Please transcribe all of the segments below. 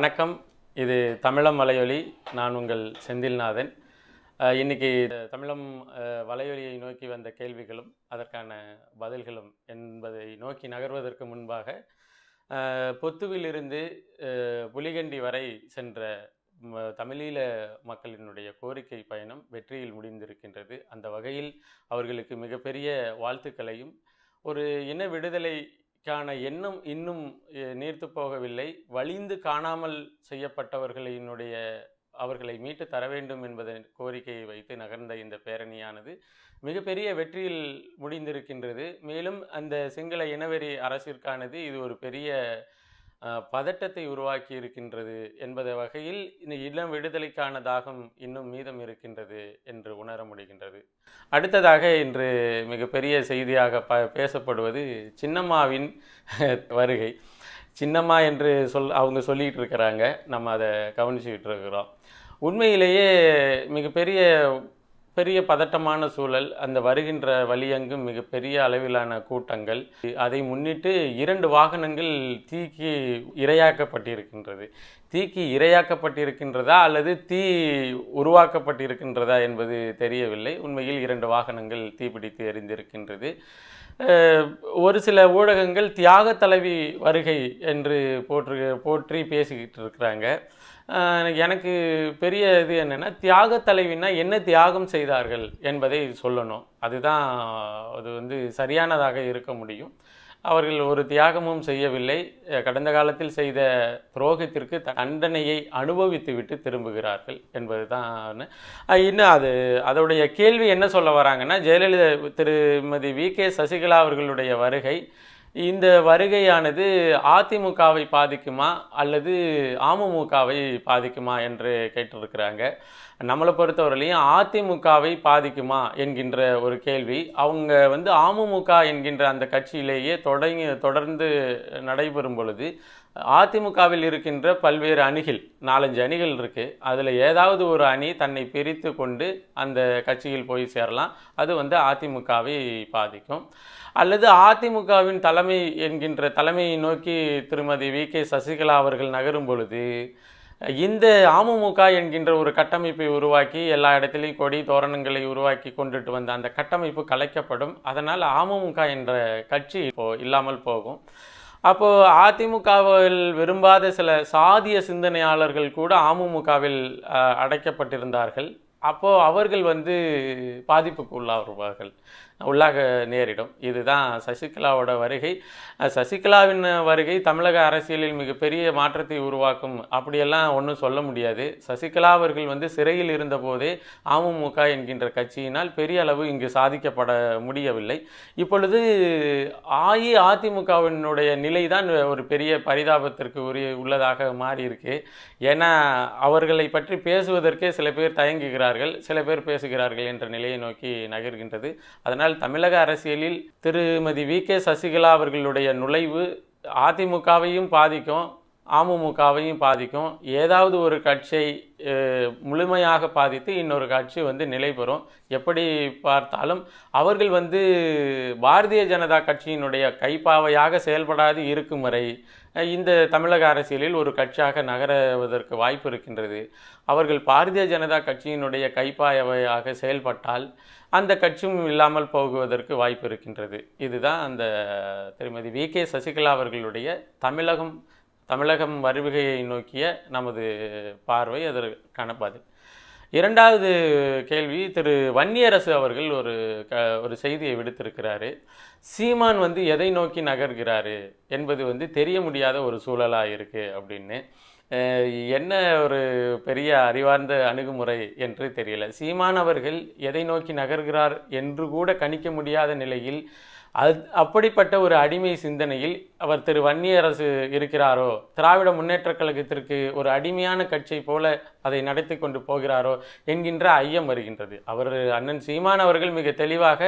வணக்கம் இது தமிழம் வலையொலி நான் உங்கள் செந்தில்நாதன் இன்றைக்கி தமிழம் வலையொலியை நோக்கி வந்த கேள்விகளும் அதற்கான பதில்களும் என்பதை நோக்கி நகர்வதற்கு முன்பாக பொத்துவிலிருந்து புலிகண்டி வரை சென்ற தமிழீழ மக்களினுடைய கோரிக்கை பயணம் வெற்றியில் முடிந்திருக்கின்றது அந்த வகையில் அவர்களுக்கு மிகப்பெரிய வாழ்த்துக்களையும் ஒரு இன விடுதலை கான எண்ணம் இன்னும் நீர்த்து போகவில்லை வலிந்து காணாமல் செய்யப்பட்டவர்களினுடைய அவர்களை மீட்டு தர வேண்டும் என்பதன் கோரிக்கையை வைத்து நகர்ந்த இந்த பேரணியானது மிகப்பெரிய வெற்றியில் முடிந்திருக்கின்றது மேலும் அந்த சிங்கள இனவெறி அரசிற்கானது இது ஒரு பெரிய பதட்டத்தை உருவாக்கி இருக்கின்றது என்பத வகையில் இந்த இளம் விடுதலைக்கான தாகம் இன்னும் மீதம் இருக்கின்றது என்று உணர முடிகின்றது அடுத்ததாக இன்று மிகப்பெரிய செய்தியாக ப பேசப்படுவது சின்னம்மாவின் வருகை சின்னம்மா என்று சொல் அவங்க சொல்லிகிட்டு இருக்கிறாங்க நம்ம அதை கவனிச்சுக்கிட்டு இருக்கிறோம் உண்மையிலேயே மிகப்பெரிய பெரிய பதட்டமான சூழல் அந்த வருகின்ற மிக மிகப்பெரிய அளவிலான கூட்டங்கள் அதை முன்னிட்டு இரண்டு வாகனங்கள் தீக்கு இரையாக்கப்பட்டிருக்கின்றது தீக்கு இரையாக்கப்பட்டிருக்கின்றதா அல்லது தீ உருவாக்கப்பட்டிருக்கின்றதா என்பது தெரியவில்லை உண்மையில் இரண்டு வாகனங்கள் தீப்பிடித்து எரிந்திருக்கின்றது ஒரு சில ஊடகங்கள் தியாக தலைவி வருகை என்று போற்று போற்றி பேசிக்கிட்டு இருக்கிறாங்க எனக்கு பெரிய இது என்னென்னா தியாக தலைவின்னா என்ன தியாகம் செய்தார்கள் என்பதை சொல்லணும் அதுதான் அது வந்து சரியானதாக இருக்க முடியும் அவர்கள் ஒரு தியாகமும் செய்யவில்லை கடந்த காலத்தில் செய்த துரோகத்திற்கு தண்டனையை அனுபவித்துவிட்டு திரும்புகிறார்கள் என்பது தான் இன்னும் அது அதோடைய கேள்வி என்ன சொல்ல வராங்கன்னா ஜெயலலிதா திருமதி வி கே சசிகலா அவர்களுடைய வருகை இந்த வருகையானது அதிமுகவை பாதிக்குமா அல்லது அமமுகவை பாதிக்குமா என்று கேட்டிருக்கிறாங்க நம்மளை பொறுத்தவரையிலையும் அதிமுகவை பாதிக்குமா என்கின்ற ஒரு கேள்வி அவங்க வந்து அமமுக என்கின்ற அந்த கட்சியிலேயே தொடங்கி தொடர்ந்து நடைபெறும் பொழுது அதிமுகவில் இருக்கின்ற பல்வேறு அணிகள் நாலஞ்சு அணிகள் இருக்குது அதில் ஏதாவது ஒரு அணி தன்னை பிரித்து கொண்டு அந்த கட்சியில் போய் சேரலாம் அது வந்து அதிமுகவை பாதிக்கும் அல்லது அதிமுகவின் தலைமை என்கின்ற தலைமையை நோக்கி திருமதி வி கே சசிகலா அவர்கள் நகரும் பொழுது இந்த அமமுக என்கின்ற ஒரு கட்டமைப்பை உருவாக்கி எல்லா இடத்திலையும் கொடி தோரணங்களை உருவாக்கி கொண்டுட்டு வந்த அந்த கட்டமைப்பு கலைக்கப்படும் அதனால் அமமுக என்ற கட்சி இப்போ இல்லாமல் போகும் அப்போது அதிமுகவில் விரும்பாத சில சாதிய சிந்தனையாளர்கள் கூட அமமுகவில் அடைக்கப்பட்டிருந்தார்கள் அப்போது அவர்கள் வந்து பாதிப்புக்கு உள்ளாகுவார்கள் உள்ளாக நேரிடும் இதுதான் சசிகலாவோட வருகை சசிகலாவின் வருகை தமிழக அரசியலில் மிகப்பெரிய மாற்றத்தை உருவாக்கும் அப்படியெல்லாம் ஒன்றும் சொல்ல முடியாது சசிகலா அவர்கள் வந்து சிறையில் இருந்தபோதே அமமுக என்கின்ற கட்சியினால் பெரிய அளவு இங்கு சாதிக்கப்பட முடியவில்லை இப்பொழுது அஇஅதிமுகவினுடைய நிலை தான் ஒரு பெரிய பரிதாபத்திற்கு உரிய உள்ளதாக மாறியிருக்கு ஏன்னா அவர்களை பற்றி பேசுவதற்கே சில பேர் தயங்குகிறார்கள் சில பேர் பேசுகிறார்கள் என்ற நிலையை நோக்கி நகர்கின்றது அதனால் என்றால் தமிழக அரசியலில் திருமதி வி கே சசிகலா அவர்களுடைய நுழைவு அதிமுகவையும் பாதிக்கும் அமமுகவையும் பாதிக்கும் ஏதாவது ஒரு கட்சியை முழுமையாக பாதித்து இன்னொரு கட்சி வந்து நிலை பெறும் எப்படி பார்த்தாலும் அவர்கள் வந்து பாரதிய ஜனதா கட்சியினுடைய கைப்பாவையாக செயல்படாது இருக்கும் வரை இந்த தமிழக அரசியலில் ஒரு கட்சியாக நகருவதற்கு வாய்ப்பு இருக்கின்றது அவர்கள் பாரதிய ஜனதா கட்சியினுடைய கைப்பாவையாக செயல்பட்டால் அந்த கட்சியும் இல்லாமல் போகுவதற்கு வாய்ப்பு இருக்கின்றது இதுதான் அந்த திருமதி வி கே சசிகலா அவர்களுடைய தமிழகம் தமிழகம் வருகையை நோக்கிய நமது பார்வை அதற்கான பதில் இரண்டாவது கேள்வி திரு வன்னியரசு அவர்கள் ஒரு க ஒரு செய்தியை விடுத்திருக்கிறாரு சீமான் வந்து எதை நோக்கி நகர்கிறாரு என்பது வந்து தெரிய முடியாத ஒரு சூழலாக இருக்குது அப்படின்னு என்ன ஒரு பெரிய அறிவார்ந்த அணுகுமுறை என்று தெரியல சீமானவர்கள் எதை நோக்கி நகர்கிறார் என்று கூட கணிக்க முடியாத நிலையில் அது அப்படிப்பட்ட ஒரு அடிமை சிந்தனையில் அவர் திரு வன்னியரசு இருக்கிறாரோ திராவிட முன்னேற்ற கழகத்திற்கு ஒரு அடிமையான கட்சியை போல அதை நடத்தி கொண்டு போகிறாரோ என்கின்ற ஐயம் வருகின்றது அவர் அண்ணன் சீமான் அவர்கள் மிக தெளிவாக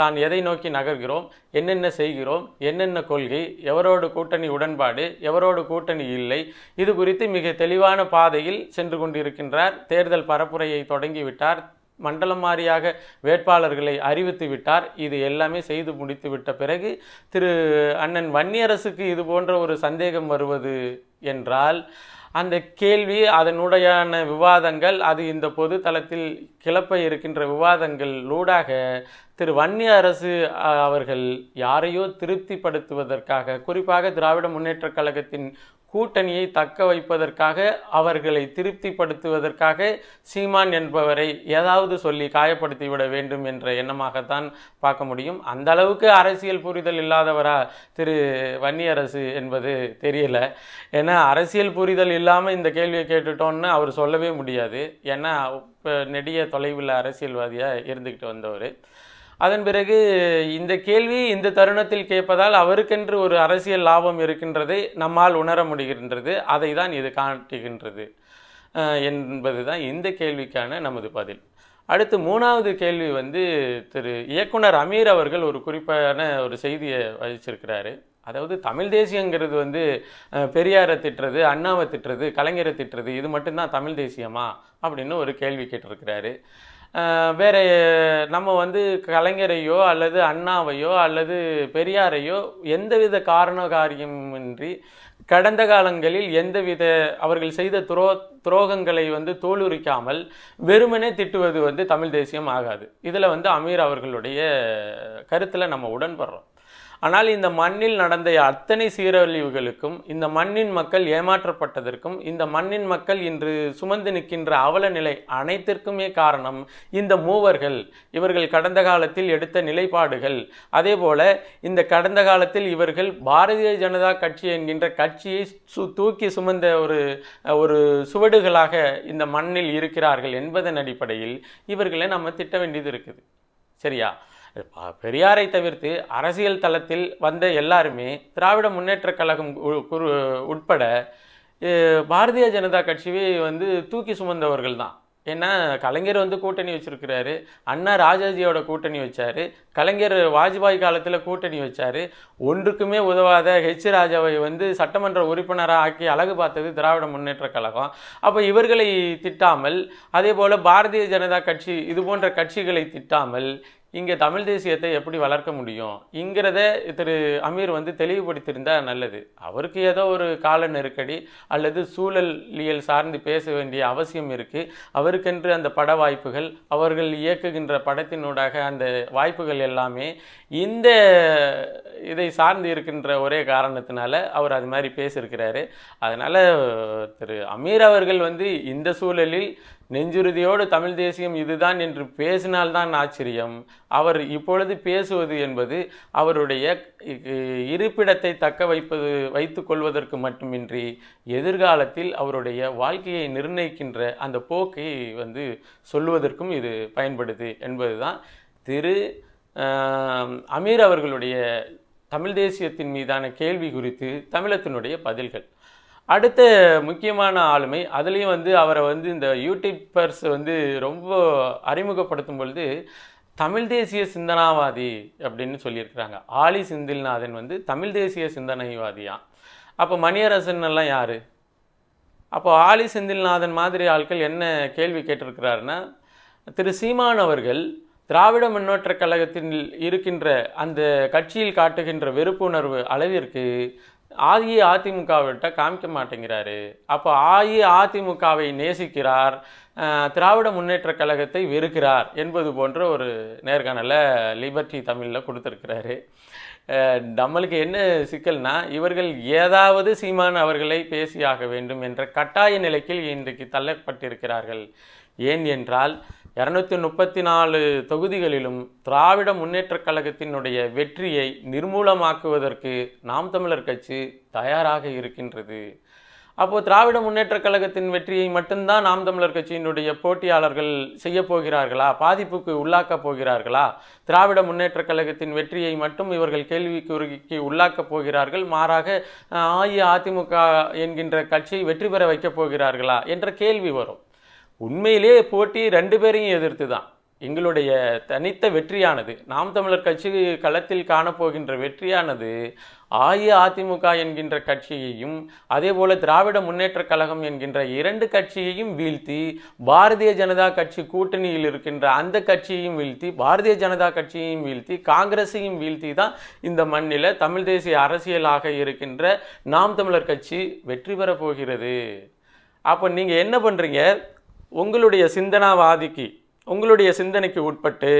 தான் எதை நோக்கி நகர்கிறோம் என்னென்ன செய்கிறோம் என்னென்ன கொள்கை எவரோடு கூட்டணி உடன்பாடு எவரோடு கூட்டணி இல்லை இது குறித்து மிக தெளிவான பாதையில் சென்று கொண்டிருக்கின்றார் தேர்தல் பரப்புரையை தொடங்கிவிட்டார் மண்டலம் வாரியாக வேட்பாளர்களை அறிவித்து விட்டார் இது எல்லாமே செய்து முடித்து விட்ட பிறகு திரு அண்ணன் வன்னியரசுக்கு இது போன்ற ஒரு சந்தேகம் வருவது என்றால் அந்த கேள்வி அதனுடையான விவாதங்கள் அது இந்த பொது தளத்தில் கிளப்ப இருக்கின்ற விவாதங்கள் திரு வன்னிய அரசு அவர்கள் யாரையோ திருப்திப்படுத்துவதற்காக குறிப்பாக திராவிட முன்னேற்றக் கழகத்தின் கூட்டணியை தக்க வைப்பதற்காக அவர்களை திருப்திப்படுத்துவதற்காக சீமான் என்பவரை ஏதாவது சொல்லி காயப்படுத்திவிட வேண்டும் என்ற எண்ணமாகத்தான் பார்க்க முடியும் அந்த அளவுக்கு அரசியல் புரிதல் இல்லாதவரா திரு வன்னியரசு என்பது தெரியல ஏன்னா அரசியல் புரிதல் இல்லாமல் இந்த கேள்வியை கேட்டுட்டோன்னு அவர் சொல்லவே முடியாது ஏன்னா இப்போ நெடிய தொலைவில் அரசியல்வாதியாக இருந்துக்கிட்டு வந்தவர் அதன் பிறகு இந்த கேள்வி இந்த தருணத்தில் கேட்பதால் அவருக்கென்று ஒரு அரசியல் லாபம் இருக்கின்றதை நம்மால் உணர முடிகின்றது அதை தான் இது காட்டுகின்றது என்பது தான் இந்த கேள்விக்கான நமது பதில் அடுத்து மூணாவது கேள்வி வந்து திரு இயக்குனர் அமீர் அவர்கள் ஒரு குறிப்பான ஒரு செய்தியை வகிச்சிருக்கிறாரு அதாவது தமிழ் தேசியங்கிறது வந்து பெரியாரை திட்டுறது அண்ணாவை திட்டுறது கலைஞரை திட்டுறது இது மட்டும்தான் தமிழ் தேசியமா அப்படின்னு ஒரு கேள்வி கேட்டிருக்கிறாரு வேறு நம்ம வந்து கலைஞரையோ அல்லது அண்ணாவையோ அல்லது பெரியாரையோ எந்தவித காரண காரியமின்றி கடந்த காலங்களில் எந்தவித அவர்கள் செய்த துரோ துரோகங்களை வந்து தோலுரிக்காமல் வெறுமனே திட்டுவது வந்து தமிழ் தேசியம் ஆகாது இதில் வந்து அமீர் அவர்களுடைய கருத்தில் நம்ம உடன்படுறோம் ஆனால் இந்த மண்ணில் நடந்த அத்தனை சீரழிவுகளுக்கும் இந்த மண்ணின் மக்கள் ஏமாற்றப்பட்டதற்கும் இந்த மண்ணின் மக்கள் இன்று சுமந்து நிற்கின்ற அவல நிலை அனைத்திற்குமே காரணம் இந்த மூவர்கள் இவர்கள் கடந்த காலத்தில் எடுத்த நிலைப்பாடுகள் அதேபோல இந்த கடந்த காலத்தில் இவர்கள் பாரதிய ஜனதா கட்சி என்கின்ற கட்சியை சு தூக்கி சுமந்த ஒரு ஒரு சுவடுகளாக இந்த மண்ணில் இருக்கிறார்கள் என்பதன் அடிப்படையில் இவர்களை நம்ம திட்ட வேண்டியது இருக்குது சரியா பெரியாரை தவிர்த்து அரசியல் தளத்தில் வந்த எல்லாருமே திராவிட முன்னேற்ற கழகம் உட்பட பாரதிய ஜனதா கட்சியை வந்து தூக்கி சுமந்தவர்கள் தான் ஏன்னா கலைஞர் வந்து கூட்டணி வச்சுருக்கிறாரு அண்ணா ராஜாஜியோட கூட்டணி வச்சார் கலைஞர் வாஜ்பாய் காலத்தில் கூட்டணி வச்சார் ஒன்றுக்குமே உதவாத ஹெச் ராஜாவை வந்து சட்டமன்ற உறுப்பினராக ஆக்கி அழகு பார்த்தது திராவிட முன்னேற்ற கழகம் அப்போ இவர்களை திட்டாமல் அதே போல் பாரதிய ஜனதா கட்சி இது போன்ற கட்சிகளை திட்டாமல் இங்கே தமிழ் தேசியத்தை எப்படி வளர்க்க முடியும் இங்கிறத திரு அமீர் வந்து தெளிவுபடுத்தியிருந்தால் நல்லது அவருக்கு ஏதோ ஒரு கால நெருக்கடி அல்லது சூழலியல் சார்ந்து பேச வேண்டிய அவசியம் இருக்குது அவருக்கென்று அந்த பட வாய்ப்புகள் அவர்கள் இயக்குகின்ற படத்தினூடாக அந்த வாய்ப்புகள் எல்லாமே இந்த இதை சார்ந்து இருக்கின்ற ஒரே காரணத்தினால அவர் அது மாதிரி பேசியிருக்கிறாரு அதனால் திரு அமீர் அவர்கள் வந்து இந்த சூழலில் நெஞ்சுறுதியோடு தமிழ் தேசியம் இதுதான் என்று பேசினால்தான் ஆச்சரியம் அவர் இப்பொழுது பேசுவது என்பது அவருடைய இருப்பிடத்தை தக்க வைப்பது வைத்து கொள்வதற்கு மட்டுமின்றி எதிர்காலத்தில் அவருடைய வாழ்க்கையை நிர்ணயிக்கின்ற அந்த போக்கை வந்து சொல்லுவதற்கும் இது பயன்படுது என்பதுதான் திரு அமீர் அவர்களுடைய தமிழ் தேசியத்தின் மீதான கேள்வி குறித்து தமிழத்தினுடைய பதில்கள் அடுத்த முக்கியமான ஆளுமை அதுலேயும் வந்து அவரை வந்து இந்த யூடியூப்பர்ஸ் வந்து ரொம்ப அறிமுகப்படுத்தும் பொழுது தமிழ் தேசிய சிந்தனாவாதி அப்படின்னு சொல்லியிருக்கிறாங்க ஆலி செந்தில்நாதன் வந்து தமிழ் தேசிய சிந்தனைவாதியாம் அப்போ மணியரசன் எல்லாம் யார் அப்போ ஆலி செந்தில்நாதன் மாதிரி ஆட்கள் என்ன கேள்வி கேட்டிருக்கிறாருன்னா திரு சீமான் அவர்கள் திராவிட முன்னேற்ற கழகத்தில் இருக்கின்ற அந்த கட்சியில் காட்டுகின்ற வெறுப்புணர்வு அளவிற்கு அஇஅதிமுகவிட்ட காமிக்க மாட்டேங்கிறாரு அப்போ அஇஅதிமுகவை நேசிக்கிறார் திராவிட முன்னேற்ற கழகத்தை வெறுக்கிறார் என்பது போன்ற ஒரு நேர்காணலை லிபர்டி தமிழில் கொடுத்துருக்கிறாரு நம்மளுக்கு என்ன சிக்கல்னா இவர்கள் ஏதாவது சீமான் அவர்களை பேசியாக வேண்டும் என்ற கட்டாய நிலைக்கு இன்றைக்கு தள்ளப்பட்டிருக்கிறார்கள் ஏன் என்றால் இரநூத்தி முப்பத்தி நாலு தொகுதிகளிலும் திராவிட முன்னேற்றக் கழகத்தினுடைய வெற்றியை நிர்மூலமாக்குவதற்கு நாம் தமிழர் கட்சி தயாராக இருக்கின்றது அப்போது திராவிட முன்னேற்றக் கழகத்தின் வெற்றியை மட்டும்தான் நாம் தமிழர் கட்சியினுடைய போட்டியாளர்கள் செய்ய போகிறார்களா பாதிப்புக்கு உள்ளாக்கப் போகிறார்களா திராவிட முன்னேற்றக் கழகத்தின் வெற்றியை மட்டும் இவர்கள் கேள்விக்குறுக்கி உள்ளாக்கப் போகிறார்கள் மாறாக அஇஅதிமுக என்கின்ற கட்சியை வெற்றி பெற வைக்கப் போகிறார்களா என்ற கேள்வி வரும் உண்மையிலே போட்டி ரெண்டு பேரையும் எதிர்த்து தான் எங்களுடைய தனித்த வெற்றியானது நாம் தமிழர் கட்சி களத்தில் காணப்போகின்ற வெற்றியானது அஇஅதிமுக என்கின்ற கட்சியையும் அதே போல் திராவிட முன்னேற்ற கழகம் என்கின்ற இரண்டு கட்சியையும் வீழ்த்தி பாரதிய ஜனதா கட்சி கூட்டணியில் இருக்கின்ற அந்த கட்சியையும் வீழ்த்தி பாரதிய ஜனதா கட்சியையும் வீழ்த்தி காங்கிரஸையும் வீழ்த்தி தான் இந்த மண்ணில் தமிழ் தேசிய அரசியலாக இருக்கின்ற நாம் தமிழர் கட்சி வெற்றி பெறப் போகிறது அப்போ நீங்கள் என்ன பண்ணுறீங்க உங்களுடைய சிந்தனாவாதிக்கு உங்களுடைய சிந்தனைக்கு உட்பட்டு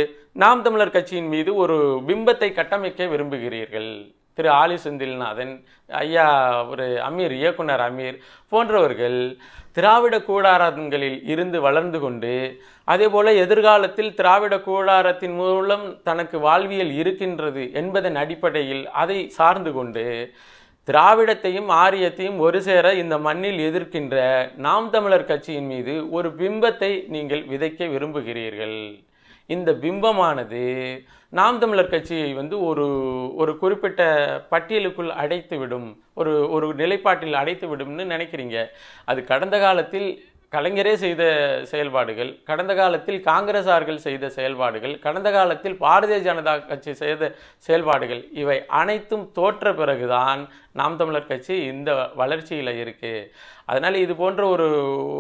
நாம் தமிழர் கட்சியின் மீது ஒரு பிம்பத்தை கட்டமைக்க விரும்புகிறீர்கள் திரு ஆலி செந்தில்நாதன் ஐயா ஒரு அமீர் இயக்குனர் அமீர் போன்றவர்கள் திராவிட கூடாரங்களில் இருந்து வளர்ந்து கொண்டு அதேபோல் எதிர்காலத்தில் திராவிட கூடாரத்தின் மூலம் தனக்கு வாழ்வியல் இருக்கின்றது என்பதன் அடிப்படையில் அதை சார்ந்து கொண்டு திராவிடத்தையும் ஆரியத்தையும் ஒரு சேர இந்த மண்ணில் எதிர்க்கின்ற நாம் தமிழர் கட்சியின் மீது ஒரு பிம்பத்தை நீங்கள் விதைக்க விரும்புகிறீர்கள் இந்த பிம்பமானது நாம் தமிழர் கட்சியை வந்து ஒரு ஒரு குறிப்பிட்ட பட்டியலுக்குள் அடைத்துவிடும் ஒரு ஒரு நிலைப்பாட்டில் அடைத்து விடும்னு நினைக்கிறீங்க அது கடந்த காலத்தில் கலைஞரே செய்த செயல்பாடுகள் கடந்த காலத்தில் காங்கிரசார்கள் செய்த செயல்பாடுகள் கடந்த காலத்தில் பாரதிய ஜனதா கட்சி செய்த செயல்பாடுகள் இவை அனைத்தும் தோற்ற பிறகுதான் நாம் தமிழர் கட்சி இந்த வளர்ச்சியில் இருக்குது அதனால் இது போன்ற ஒரு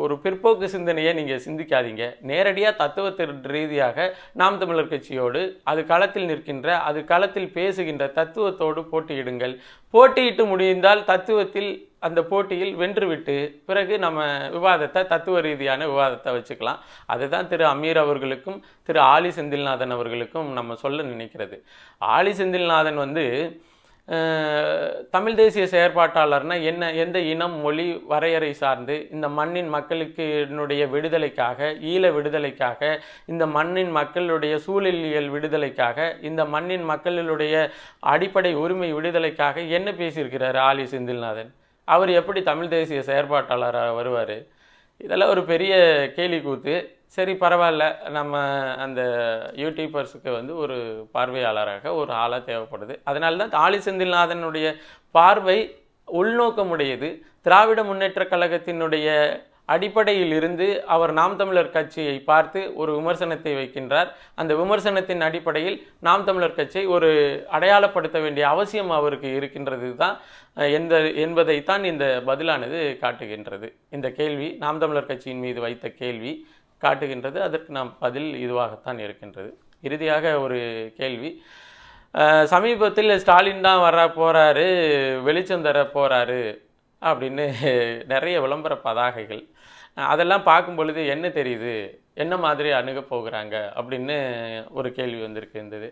ஒரு பிற்போக்கு சிந்தனையை நீங்கள் சிந்திக்காதீங்க நேரடியாக தத்துவத்தின் ரீதியாக நாம் தமிழர் கட்சியோடு அது களத்தில் நிற்கின்ற அது களத்தில் பேசுகின்ற தத்துவத்தோடு போட்டியிடுங்கள் போட்டியிட்டு முடிந்தால் தத்துவத்தில் அந்த போட்டியில் வென்றுவிட்டு பிறகு நம்ம விவாதத்தை தத்துவ ரீதியான விவாதத்தை வச்சுக்கலாம் அதுதான் திரு அமீர் அவர்களுக்கும் திரு ஆலி செந்தில்நாதன் அவர்களுக்கும் நம்ம சொல்ல நினைக்கிறது ஆலி செந்தில்நாதன் வந்து தமிழ் தேசிய செயற்பாட்டாளர்னால் என்ன எந்த இனம் மொழி வரையறை சார்ந்து இந்த மண்ணின் மக்களுக்கு என்னுடைய விடுதலைக்காக ஈழ விடுதலைக்காக இந்த மண்ணின் மக்களுடைய சூழலியல் விடுதலைக்காக இந்த மண்ணின் மக்களுடைய அடிப்படை உரிமை விடுதலைக்காக என்ன பேசியிருக்கிறார் ஆலி செந்தில்நாதன் அவர் எப்படி தமிழ் தேசிய செயற்பாட்டாளராக வருவார் இதெல்லாம் ஒரு பெரிய கேலி கூத்து சரி பரவாயில்ல நம்ம அந்த யூடியூபர்ஸுக்கு வந்து ஒரு பார்வையாளராக ஒரு ஆளாக தேவைப்படுது அதனால தான் தாலி செந்தில்நாதனுடைய பார்வை உள்நோக்கமுடையது திராவிட முன்னேற்ற கழகத்தினுடைய அடிப்படையில் இருந்து அவர் நாம் தமிழர் கட்சியை பார்த்து ஒரு விமர்சனத்தை வைக்கின்றார் அந்த விமர்சனத்தின் அடிப்படையில் நாம் தமிழர் கட்சியை ஒரு அடையாளப்படுத்த வேண்டிய அவசியம் அவருக்கு இருக்கின்றது தான் எந்த என்பதைத்தான் இந்த பதிலானது காட்டுகின்றது இந்த கேள்வி நாம் தமிழர் கட்சியின் மீது வைத்த கேள்வி காட்டுகின்றது அதற்கு நாம் பதில் இதுவாகத்தான் இருக்கின்றது இறுதியாக ஒரு கேள்வி சமீபத்தில் ஸ்டாலின் தான் வர போகிறாரு வெளிச்சம் தர போகிறாரு அப்படின்னு நிறைய விளம்பர பதாகைகள் அதெல்லாம் பார்க்கும் பொழுது என்ன தெரியுது என்ன மாதிரி அணுக போகிறாங்க அப்படின்னு ஒரு கேள்வி வந்திருக்கு இருந்தது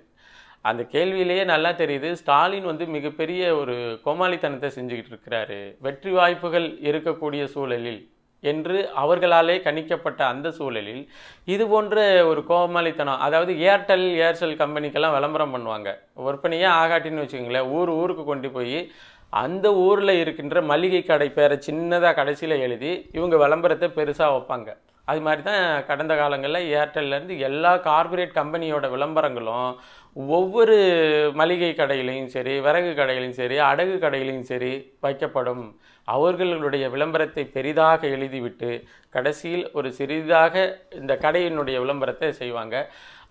அந்த கேள்வியிலேயே நல்லா தெரியுது ஸ்டாலின் வந்து மிகப்பெரிய ஒரு கோமாளித்தனத்தை செஞ்சுக்கிட்டு இருக்கிறாரு வெற்றி வாய்ப்புகள் இருக்கக்கூடிய சூழலில் என்று அவர்களாலே கணிக்கப்பட்ட அந்த சூழலில் இது போன்ற ஒரு கோமாளித்தனம் அதாவது ஏர்டெல் ஏர்செல் கம்பெனிக்கெல்லாம் விளம்பரம் பண்ணுவாங்க விற்பனையே ஆகாட்டின்னு வச்சுக்கோங்களேன் ஊர் ஊருக்கு கொண்டு போய் அந்த ஊரில் இருக்கின்ற மளிகை கடை பேரை சின்னதாக கடைசியில் எழுதி இவங்க விளம்பரத்தை பெருசாக வைப்பாங்க அது மாதிரி தான் கடந்த காலங்களில் ஏர்டெல்லேருந்து எல்லா கார்பரேட் கம்பெனியோட விளம்பரங்களும் ஒவ்வொரு மளிகை கடையிலையும் சரி விறகு கடையிலையும் சரி அடகு கடையிலையும் சரி வைக்கப்படும் அவர்களுடைய விளம்பரத்தை பெரிதாக எழுதிவிட்டு கடைசியில் ஒரு சிறிதாக இந்த கடையினுடைய விளம்பரத்தை செய்வாங்க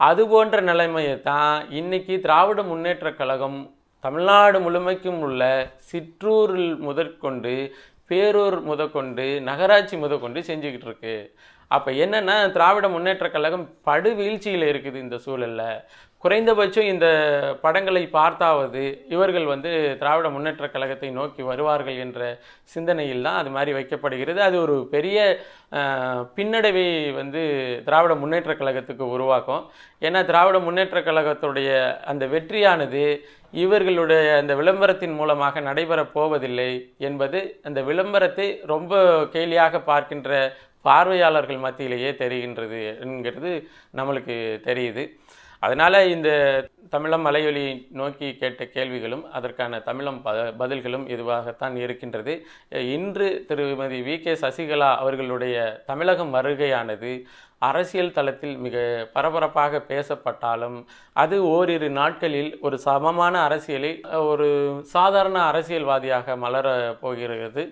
அது போன்ற நிலைமையை தான் இன்றைக்கி திராவிட முன்னேற்றக் கழகம் தமிழ்நாடு முழுமைக்கும் உள்ள சிற்றூரில் முதற்கொண்டு பேரூர் முதற்கொண்டு நகராட்சி முதற்கொண்டு செஞ்சுக்கிட்டு இருக்குது அப்போ என்னென்னா திராவிட முன்னேற்ற கழகம் படுவீழ்ச்சியில் இருக்குது இந்த சூழலில் குறைந்தபட்சம் இந்த படங்களை பார்த்தாவது இவர்கள் வந்து திராவிட முன்னேற்ற கழகத்தை நோக்கி வருவார்கள் என்ற சிந்தனையில் தான் அது மாதிரி வைக்கப்படுகிறது அது ஒரு பெரிய பின்னடைவை வந்து திராவிட முன்னேற்ற கழகத்துக்கு உருவாக்கும் ஏன்னா திராவிட முன்னேற்ற கழகத்துடைய அந்த வெற்றியானது இவர்களுடைய அந்த விளம்பரத்தின் மூலமாக நடைபெறப் போவதில்லை என்பது அந்த விளம்பரத்தை ரொம்ப கேலியாக பார்க்கின்ற பார்வையாளர்கள் மத்தியிலேயே தெரிகின்றது என்கிறது நம்மளுக்கு தெரியுது அதனால் இந்த தமிழம் மலையொலி நோக்கி கேட்ட கேள்விகளும் அதற்கான தமிழம் ப பதில்களும் இதுவாகத்தான் இருக்கின்றது இன்று திருமதி வி கே சசிகலா அவர்களுடைய தமிழகம் வருகையானது அரசியல் தளத்தில் மிக பரபரப்பாக பேசப்பட்டாலும் அது ஓரிரு நாட்களில் ஒரு சமமான அரசியலை ஒரு சாதாரண அரசியல்வாதியாக மலர போகிறது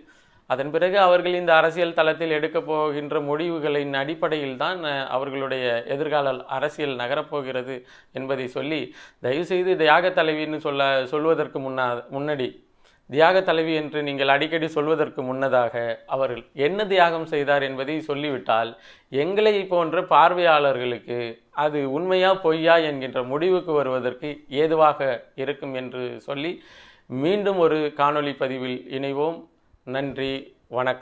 அதன் பிறகு அவர்கள் இந்த அரசியல் தளத்தில் எடுக்கப் போகின்ற முடிவுகளின் அடிப்படையில் தான் அவர்களுடைய எதிர்கால அரசியல் நகரப்போகிறது என்பதை சொல்லி தயவுசெய்து தியாக தலைவின்னு சொல்ல சொல்வதற்கு முன்னா முன்னாடி தியாக தலைவி என்று நீங்கள் அடிக்கடி சொல்வதற்கு முன்னதாக அவர்கள் என்ன தியாகம் செய்தார் என்பதை சொல்லிவிட்டால் எங்களை போன்ற பார்வையாளர்களுக்கு அது உண்மையா பொய்யா என்கின்ற முடிவுக்கு வருவதற்கு ஏதுவாக இருக்கும் என்று சொல்லி மீண்டும் ஒரு காணொளி பதிவில் இணைவோம் நன்றி வணக்கம்